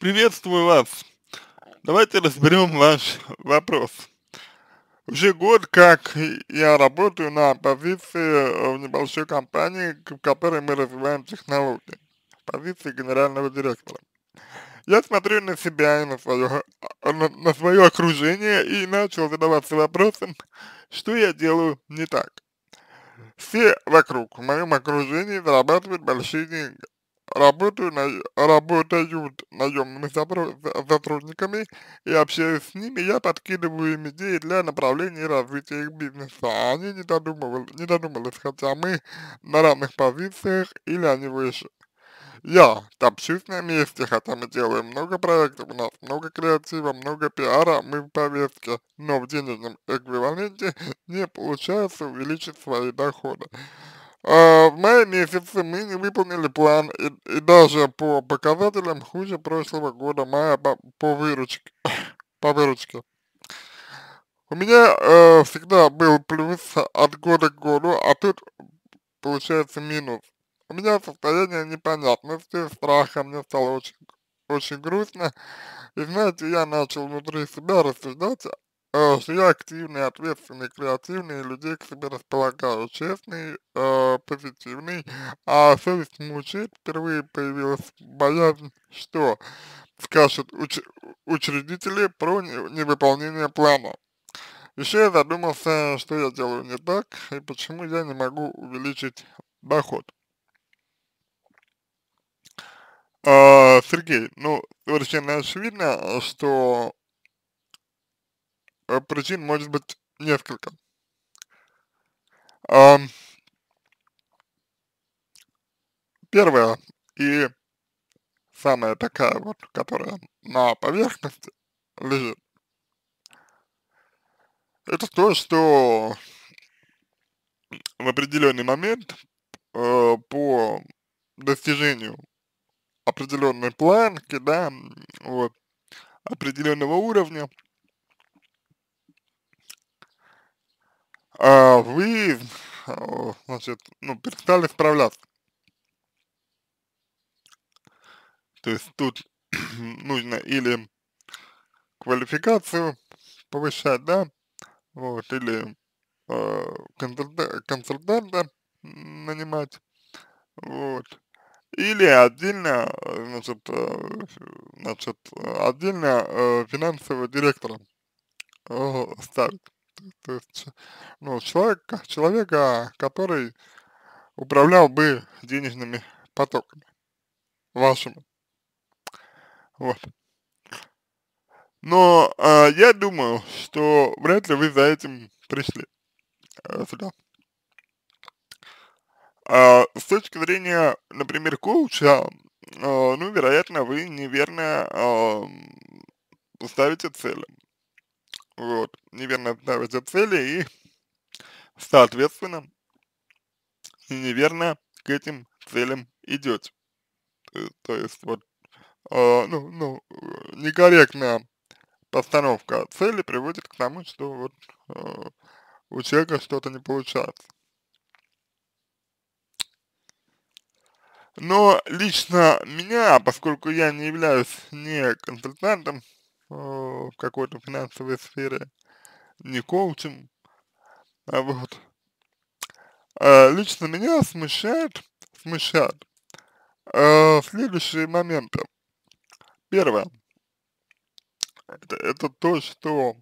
Приветствую вас. Давайте разберем ваш вопрос. Уже год, как я работаю на позиции э, в небольшой компании, в которой мы развиваем технологии, позиции генерального директора. Я смотрю на себя и на свое, а, на, на свое окружение и начал задаваться вопросом, что я делаю не так. Все вокруг, в моем окружении зарабатывают большие деньги работаю на, работают наемными сотрудниками и общаюсь с ними, я подкидываю им идеи для направления развития их бизнеса. А они не, додумывали, не додумались, хотя мы на равных позициях или они выше. Я топчусь на месте, хотя мы делаем много проектов, у нас много креатива, много пиара, мы в повестке, но в денежном эквиваленте не получается увеличить свои доходы. А, в мае месяце мы не выполнили план и, и даже по показателям хуже прошлого года мая по, по выручке. по выручке. У меня э, всегда был плюс от года к году, а тут получается минус. У меня состояние непонятности, страха, мне стало очень, очень грустно. И знаете, я начал внутри себя рассуждать э, что я активный, людей к себе располагаю, честный, э, позитивный, а совесть мучает, впервые появилась боязнь, что скажут уч учредители про невыполнение плана. Еще я задумался, что я делаю не так и почему я не могу увеличить доход. А, Сергей, ну, совершенно очевидно, что Э, причин может быть несколько. первая и самая такая вот, которая на поверхности лежит, это то, что в определенный момент э, по достижению определенной планки, да, вот, определенного уровня, А, вы, э, значит, ну, перестали справляться. То есть тут нужно или квалификацию повышать, да, вот, или э, консультанта, консультанта нанимать, вот, или отдельно, значит, э, значит, отдельно э, финансового директора э, ставить. То есть, ну, человек человека, который управлял бы денежными потоками вашими. Вот. Но э, я думаю, что вряд ли вы за этим пришли э, сюда. Э, с точки зрения, например, коуча, э, ну, вероятно, вы неверно э, ставите цели вот, неверно ставятся цели и, соответственно, неверно к этим целям идете. Э, то есть вот, э, ну, ну, э, некорректная постановка цели приводит к тому, что вот э, у человека что-то не получается. Но лично меня, поскольку я не являюсь не консультантом, Э, в какой-то финансовой сфере не коучем. А вот. А, лично меня смущает, смущает а, следующие моменты. Первое. Это, это то, что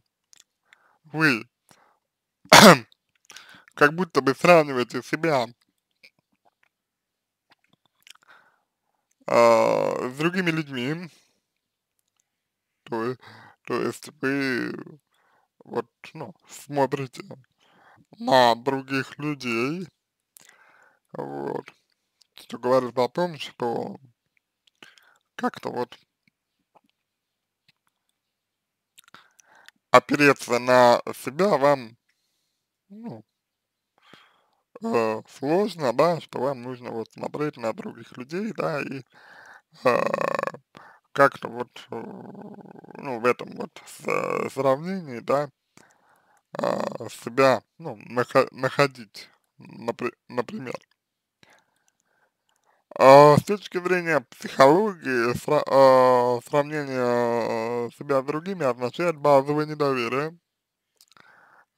вы как будто бы сравниваете себя а, с другими людьми, то, есть, то есть вы вот, ну, смотрите на других людей, вот, что говорит о том, что как-то вот опереться на себя вам, ну, э, сложно, да, что вам нужно вот смотреть на других людей, да, и э, как-то вот, э, ну, в этом вот сравнении, да, а, себя, ну, находить, например. А, с точки зрения психологии, а, сравнение э, себя с другими означает базовое недоверие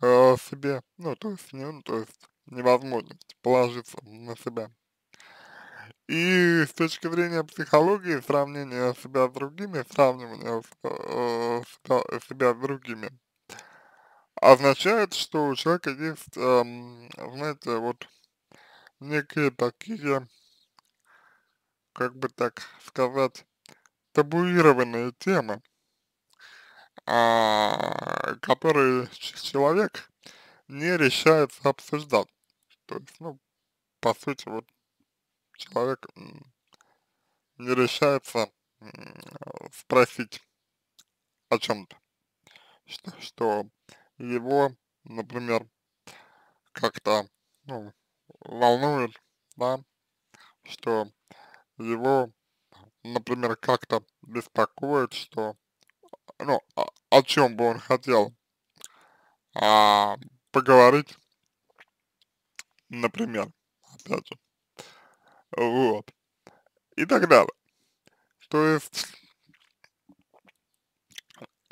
э, себе, ну, то есть, ну, то есть невозможность положиться на себя и с точки зрения психологии сравнение себя с другими, сравнивание э, с, себя с другими, означает, что у человека есть, эм, знаете, вот некие такие, как бы так сказать, табуированные темы, а, которые человек не решается обсуждать. То есть, ну, по сути, вот человек не решается спросить о чем-то, что, что его, например, как-то ну, волнует, да, что его, например, как-то беспокоит, что, ну, о, о чем бы он хотел а, поговорить, например, опять же вот, и так далее. То есть,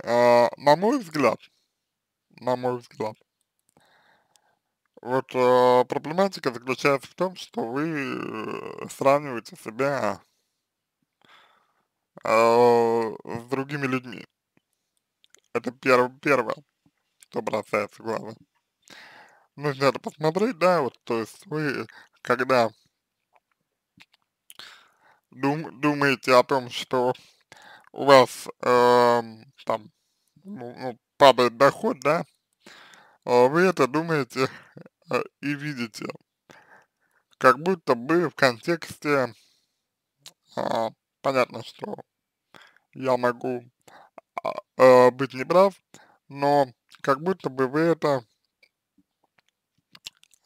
э, на мой взгляд, на мой взгляд, вот э, проблематика заключается в том, что вы сравниваете себя э, с другими людьми. Это перв, первое, что бросается в глаза. Нужно это посмотреть, да, вот, то есть вы, когда дум, думаете о том, что у вас э, там ну, ну, падает доход, да, а вы это думаете э, и видите, как будто бы в контексте, э, понятно, что я могу а, э, быть неправ, но как будто бы вы это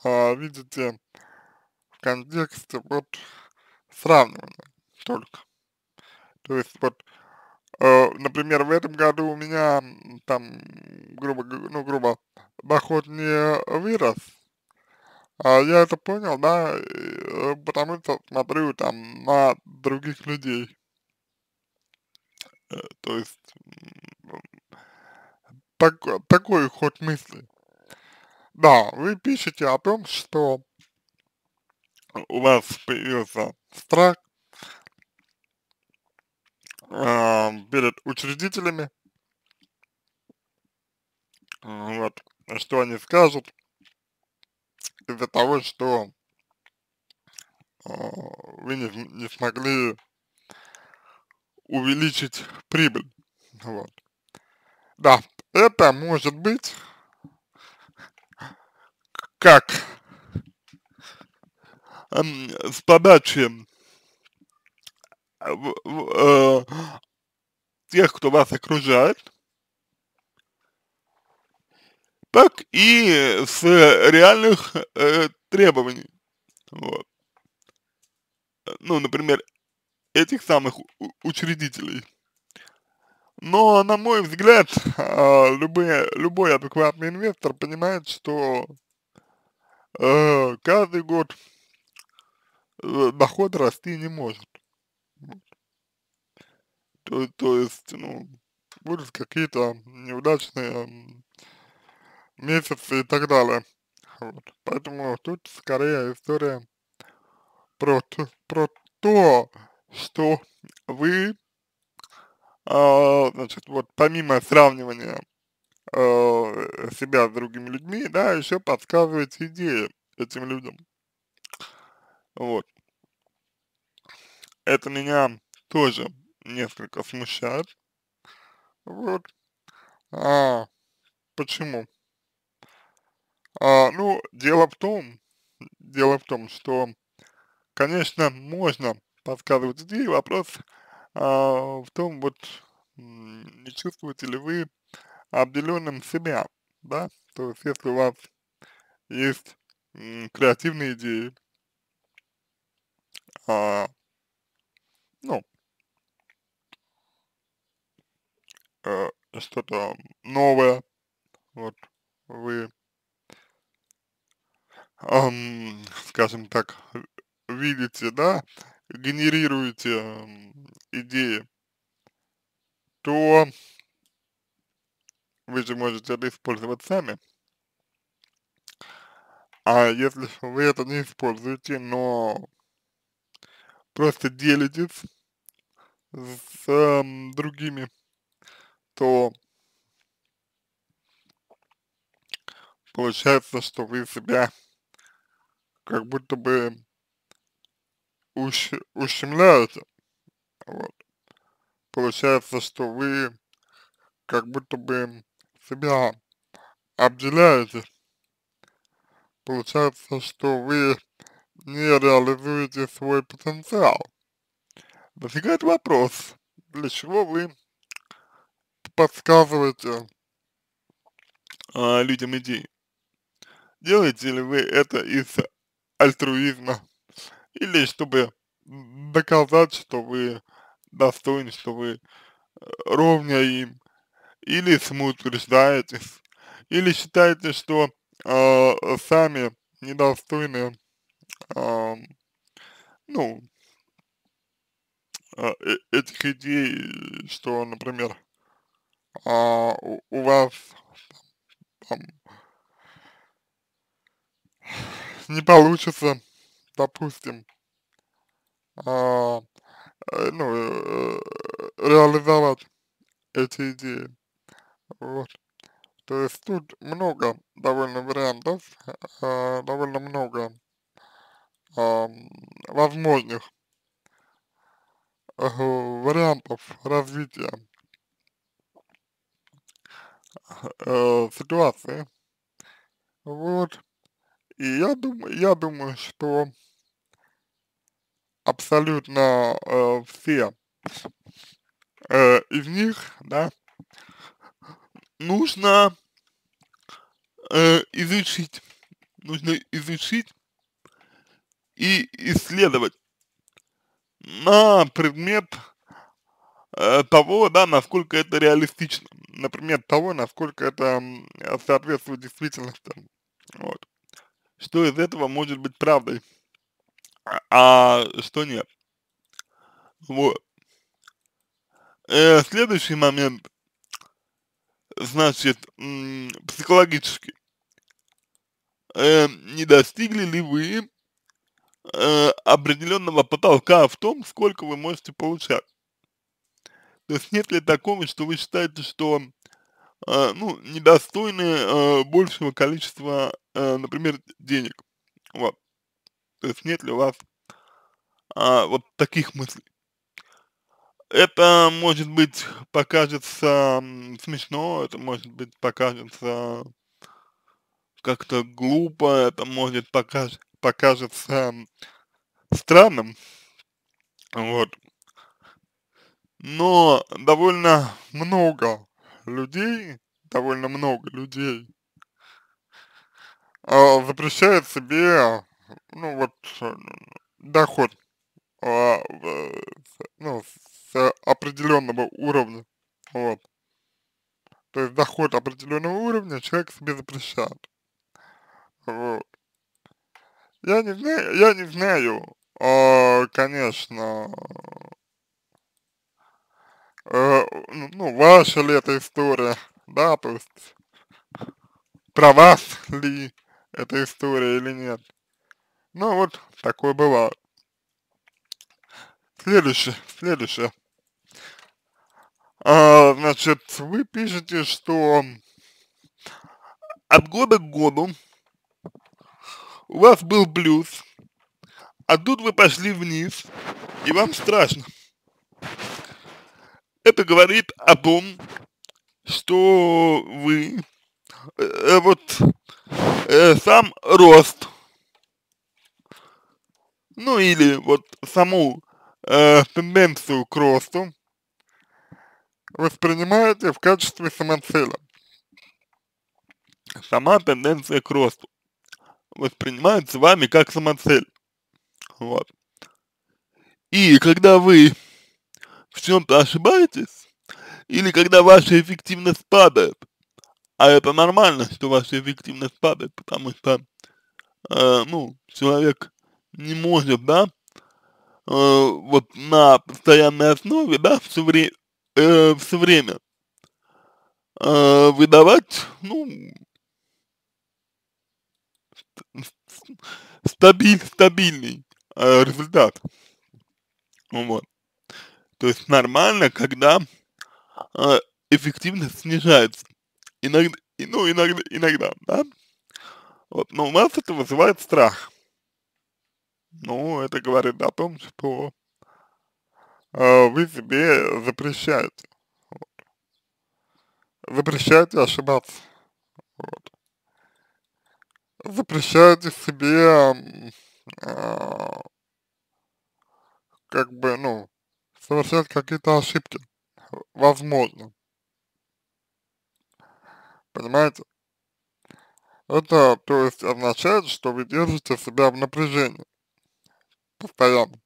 э, видите в контексте вот сравнивания только. То есть вот, э, например, в этом году у меня там, грубо, ну, грубо, доход не вырос, а я это понял, да, э, потому что смотрю там на других людей. Э, то есть так, такой ход мысли. Да, вы пишете о том, что у вас появился страх э, перед учредителями, вот, что они скажут из-за того, что э, вы не, не смогли увеличить прибыль, вот. Да, это может быть как эм, с подачи а, э, тех, кто вас окружает, так и с реальных э, требований. Вот. Э, ну, например, этих самых учредителей. Но, на мой взгляд, а, любые, любой адекватный инвестор понимает, что э, каждый год э, доход расти не может. То, то есть, ну, будут какие-то неудачные месяцы и так далее. Вот. Поэтому тут скорее история про, про то, что вы, э, значит, вот помимо сравнивания э, себя с другими людьми, да, еще подсказываете идеи этим людям. Вот. Это меня тоже несколько смущает. Вот. А, почему? А, ну, дело в том, дело в том, что, конечно, можно подсказывать идеи, вопрос а, в том, вот, не чувствуете ли вы обделенным себя, да, то есть, если у вас есть м, креативные идеи, а, ну, э, что-то новое, вот, вы, эм, скажем так, видите, да, генерируете э, идеи, то вы же можете это использовать сами. А если вы это не используете, но просто делитесь с э, другими то получается, что вы себя как будто бы ущемляете. Вот. Получается, что вы как будто бы себя обделяете. Получается, что вы не реализуете свой потенциал. Возникает вопрос, для чего вы подсказываете а, людям идеи. Делаете ли вы это из альтруизма или чтобы доказать, что вы достойны, что вы э, ровня им, или самоутверждаетесь, или считаете, что э, сами недостойны, а, ну, э, ну, этих идей, что, например, а, у, вас там, не получится, допустим, а, э, ну, э, э, реализовать эти идеи. Вот. То есть тут много довольно вариантов, э, довольно много э, возможных э, вариантов развития э, ситуации. Вот. И я думаю, я думаю, что абсолютно э, все э, из них, да, нужно э, изучить, нужно изучить и исследовать на предмет Э, того, да, насколько это реалистично. Например, того, насколько это соответствует действительности. Вот. Что из этого может быть правдой, а, а что нет. Вот. Э, следующий момент, значит, психологически Э, не достигли ли вы э, определенного потолка в том, сколько вы можете получать? То есть нет ли такого, что вы считаете, что, э, ну, недостойны э, большего количества, э, например, денег? Вот. То есть нет ли у вас а, вот таких мыслей? Это, может быть, покажется смешно, это, может быть, покажется как-то глупо, это может покаж покажется странным, вот, но довольно много людей, довольно много людей э, запрещает себе, ну вот, доход, э, ну, с определенного уровня, вот. То есть доход определенного уровня человек себе запрещает. Вот. Я не знаю, я не знаю, э, конечно, Э, ну, ну, ваша ли эта история, да, то есть про вас ли эта история или нет. Ну вот, такое бывало. Следующее, следующее. А, значит, вы пишете, что от года к году у вас был плюс, а тут вы пошли вниз, и вам страшно. Это говорит о том, что вы э, э, вот э, сам рост, ну или вот саму э, тенденцию к росту воспринимаете в качестве самоцела. Сама тенденция к росту воспринимается вами как самоцель. Вот. И когда вы в чем-то ошибаетесь, или когда ваша эффективность падает. А это нормально, что ваша эффективность падает, потому что, э, ну, человек не может, да, э, вот на постоянной основе, да, все, вре э, все время э, выдавать, ну, стабиль, стабильный э, результат. Вот. То есть нормально, когда э, эффективность снижается. Иногда, и, ну, иногда, иногда, да? Вот, но у нас это вызывает страх. Ну, это говорит о том, что э, вы себе запрещаете. Вот. Запрещаете ошибаться. Вот. Запрещаете себе э, как бы, ну, совершать какие-то ошибки. Возможно. Понимаете? Это, то есть, означает, что вы держите себя в напряжении. Постоянно.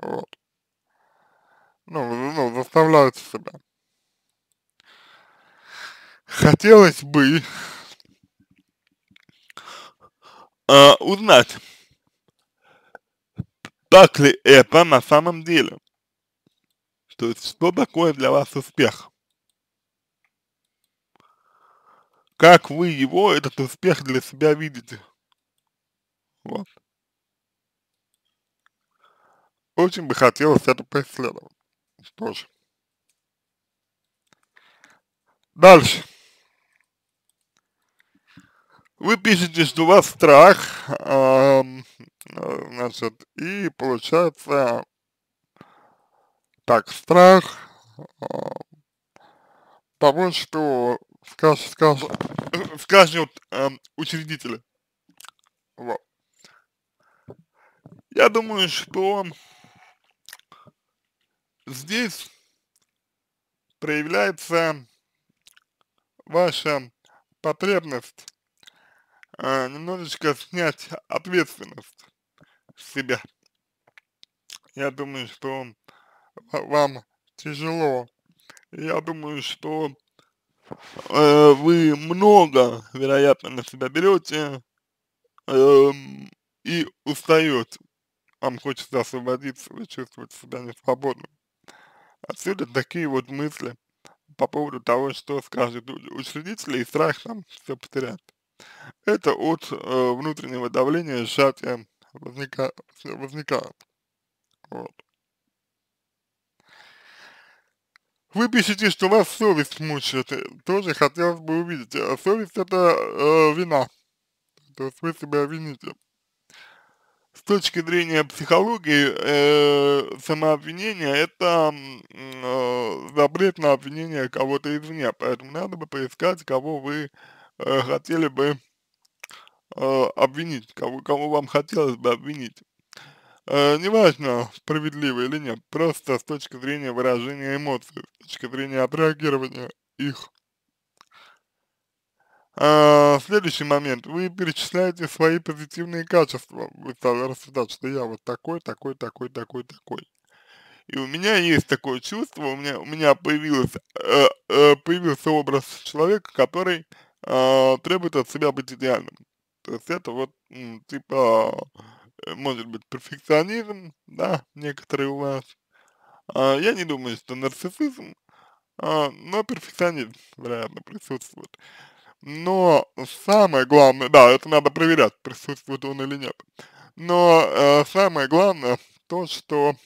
Вот. Ну, ну заставляете себя. Хотелось бы э, узнать, так ли это на самом деле. То есть, что такое для вас успех? Как вы его, этот успех для себя видите? Вот. Очень бы хотелось это преследовать. Тоже. Дальше. Вы пишете, что у вас страх, э, значит, и получается так, страх а, того, что скажут, скажут, скажут э, эм, учредители. Вот. Я думаю, что здесь проявляется ваша потребность э, немножечко снять ответственность с себя. Я думаю, что вам тяжело. Я думаю, что э, вы много, вероятно, на себя берете э, и устаете. Вам хочется освободиться, вы чувствуете себя несвободным. Отсюда такие вот мысли по поводу того, что скажут учредители, и страх там все потерять. Это от э, внутреннего давления сжатия возника, возникает. Вот. Вы пишете, что вас совесть мучает. Э, тоже хотелось бы увидеть. Э, совесть это э, вина. То есть вы себя вините. С точки зрения психологии, э, самообвинение это э, запрет на обвинение кого-то извне. Поэтому надо бы поискать, кого вы э, хотели бы э, обвинить, кого, кого вам хотелось бы обвинить. Э, неважно, справедливо или нет, просто с точки зрения выражения эмоций, с точки зрения отреагирования их. А, следующий момент. Вы перечисляете свои позитивные качества. Вы стали рассуждать, что я вот такой, такой, такой, такой, такой. И у меня есть такое чувство, у меня, у меня появился э, э, появился образ человека, который э, требует от себя быть идеальным. То есть это вот, типа, может быть перфекционизм, да, некоторые у вас. А, я не думаю, что нарциссизм, а, но перфекционизм, вероятно, присутствует. Но самое главное, да, это надо проверять, присутствует он или нет. Но э, самое главное то, что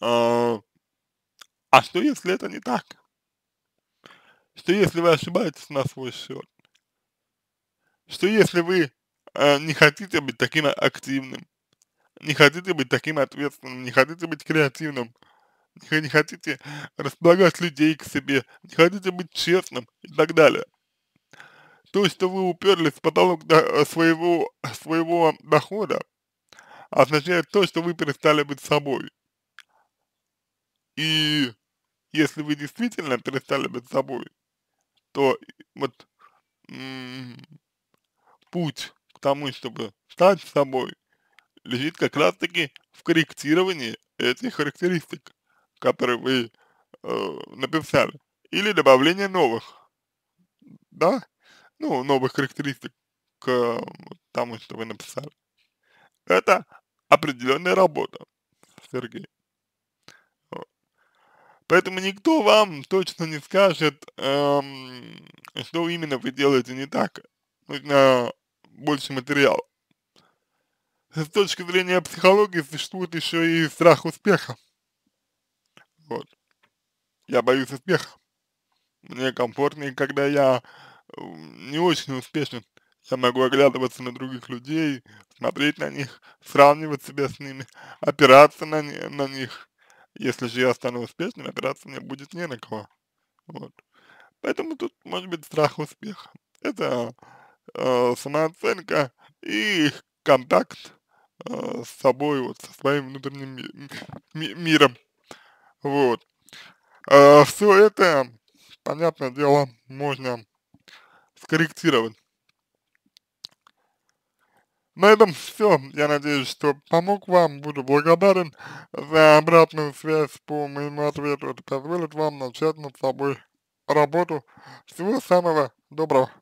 э, а что если это не так? Что если вы ошибаетесь на свой счет? Что если вы а, не хотите быть таким активным, не хотите быть таким ответственным, не хотите быть креативным, не, не хотите располагать людей к себе, не хотите быть честным и так далее. То, что вы уперлись в потолок до, э, своего, своего дохода, означает то, что вы перестали быть собой. И если вы действительно перестали быть собой, то вот путь тому, чтобы стать собой, лежит как раз-таки в корректировании этих характеристик, которые вы э, написали, или добавление новых, да, ну, новых характеристик к тому, что вы написали. Это определенная работа, Сергей. Поэтому никто вам точно не скажет, эм, что именно вы делаете не так. Нужно э, больше материала. С точки зрения психологии существует еще и страх успеха. Вот. Я боюсь успеха. Мне комфортнее, когда я эм, не очень успешен. Я могу оглядываться на других людей, смотреть на них, сравнивать себя с ними, опираться на, не, на них. Если же я стану успешным, опираться мне будет не на кого. Вот. Поэтому тут может быть страх успеха. Это э, самооценка и контакт э, с собой, вот, со своим внутренним ми ми миром. Вот. Э, все это, понятное дело, можно скорректировать. На этом все. Я надеюсь, что помог вам. Буду благодарен за обратную связь по моему ответу. Это позволит вам начать над собой работу. Всего самого доброго.